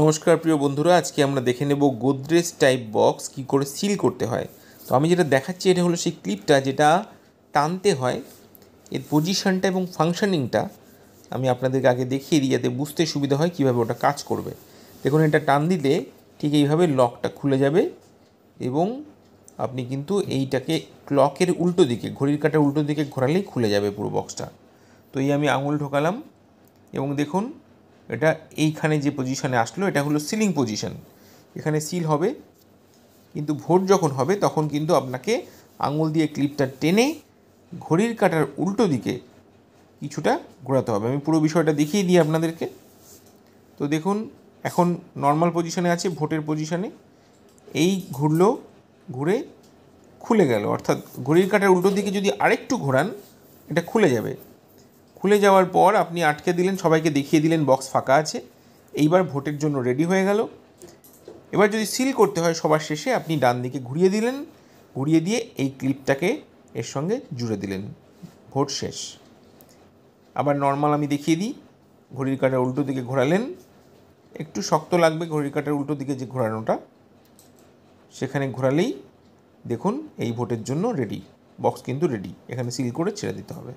নমস্কার প্রিয় বন্ধুরা আজকে আমরা দেখে নেব গোদরেজ টাইপ বক্স কি করে সিল করতে হয় তো আমি যেটা দেখাচ্ছি এটা হলো সেই ক্লিপটা যেটা টানতে হয় এর পজিশনটা এবং ফাংশানিংটা আমি আপনাদেরকে আগে দেখিয়ে দিই যাতে বুঝতে সুবিধা হয় কীভাবে ওটা কাজ করবে দেখুন এটা টান দিলে ঠিক এইভাবে লকটা খুলে যাবে এবং আপনি কিন্তু এইটাকে ক্লকের উল্টো দিকে ঘড়ির কাটার উল্টো দিকে ঘোরালেই খুলে যাবে পুরো বক্সটা তো এই আমি আঙুল ঢোকালাম এবং দেখুন এটা এইখানে যে পজিশানে আসলো এটা হলো সিলিং পজিশন এখানে সিল হবে কিন্তু ভোট যখন হবে তখন কিন্তু আপনাকে আঙুল দিয়ে ক্লিপটা টেনে ঘড়ির কাটার উল্টো দিকে কিছুটা ঘোরাতে হবে আমি পুরো বিষয়টা দেখিয়ে দিই আপনাদেরকে তো দেখুন এখন নর্মাল পজিশানে আছে ভোটের পজিশানে এই ঘুরলো ঘুরে খুলে গেল অর্থাৎ ঘড়ির কাটার উল্টো দিকে যদি আরেকটু ঘোরান এটা খুলে যাবে খুলে যাওয়ার পর আপনি আটকে দিলেন সবাইকে দেখিয়ে দিলেন বক্স ফাঁকা আছে এইবার ভোটের জন্য রেডি হয়ে গেল এবার যদি সিল করতে হয় সবার শেষে আপনি ডান দিকে ঘুরিয়ে দিলেন ঘুরিয়ে দিয়ে এই ক্লিপটাকে এর সঙ্গে জুড়ে দিলেন ভোট শেষ আবার নর্মাল আমি দেখিয়ে দিই ঘড়ির কাটার উল্টো দিকে ঘোরালেন একটু শক্ত লাগবে ঘড়ির কাটার উল্টো দিকে যে ঘোরানোটা সেখানে ঘোরালেই দেখুন এই ভোটের জন্য রেডি বক্স কিন্তু রেডি এখানে সিল করে ছেড়ে দিতে হবে